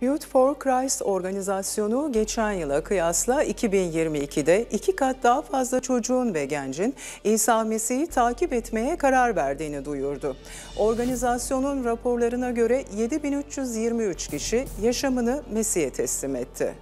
Youth for Christ organizasyonu geçen yıla kıyasla 2022'de iki kat daha fazla çocuğun ve gencin İsa Mesih'i takip etmeye karar verdiğini duyurdu. Organizasyonun raporlarına göre 7323 kişi yaşamını Mesih'e teslim etti.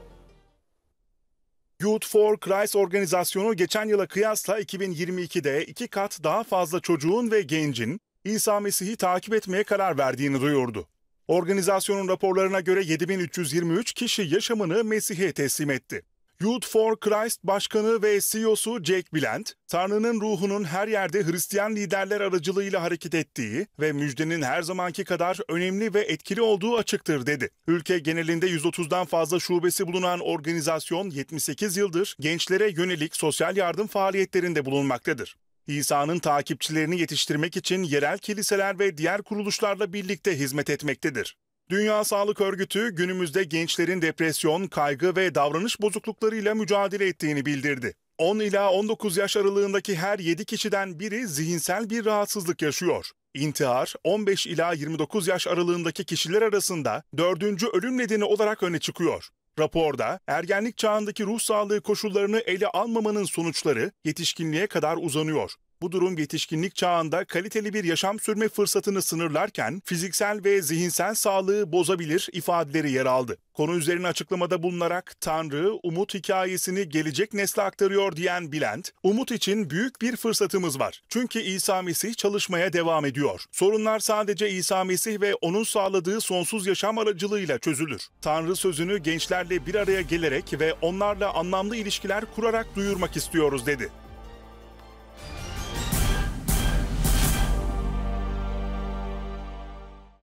Youth for Christ organizasyonu geçen yıla kıyasla 2022'de iki kat daha fazla çocuğun ve gencin İsa Mesih'i takip etmeye karar verdiğini duyurdu. Organizasyonun raporlarına göre 7323 kişi yaşamını Mesih'e teslim etti. Youth for Christ Başkanı ve CEO'su Jake Blant, Tanrı'nın ruhunun her yerde Hristiyan liderler aracılığıyla hareket ettiği ve müjdenin her zamanki kadar önemli ve etkili olduğu açıktır dedi. Ülke genelinde 130'dan fazla şubesi bulunan organizasyon 78 yıldır gençlere yönelik sosyal yardım faaliyetlerinde bulunmaktadır. İsa'nın takipçilerini yetiştirmek için yerel kiliseler ve diğer kuruluşlarla birlikte hizmet etmektedir. Dünya Sağlık Örgütü günümüzde gençlerin depresyon, kaygı ve davranış bozukluklarıyla mücadele ettiğini bildirdi. 10 ila 19 yaş aralığındaki her 7 kişiden biri zihinsel bir rahatsızlık yaşıyor. İntihar 15 ila 29 yaş aralığındaki kişiler arasında dördüncü ölüm nedeni olarak öne çıkıyor. Raporda ergenlik çağındaki ruh sağlığı koşullarını ele almamanın sonuçları yetişkinliğe kadar uzanıyor. Bu durum yetişkinlik çağında kaliteli bir yaşam sürme fırsatını sınırlarken fiziksel ve zihinsel sağlığı bozabilir ifadeleri yer aldı. Konu üzerine açıklamada bulunarak Tanrı, umut hikayesini gelecek nesle aktarıyor diyen Bülent, umut için büyük bir fırsatımız var. Çünkü İsa Mesih çalışmaya devam ediyor. Sorunlar sadece İsa Mesih ve onun sağladığı sonsuz yaşam aracılığıyla çözülür. Tanrı sözünü gençlerle bir araya gelerek ve onlarla anlamlı ilişkiler kurarak duyurmak istiyoruz dedi.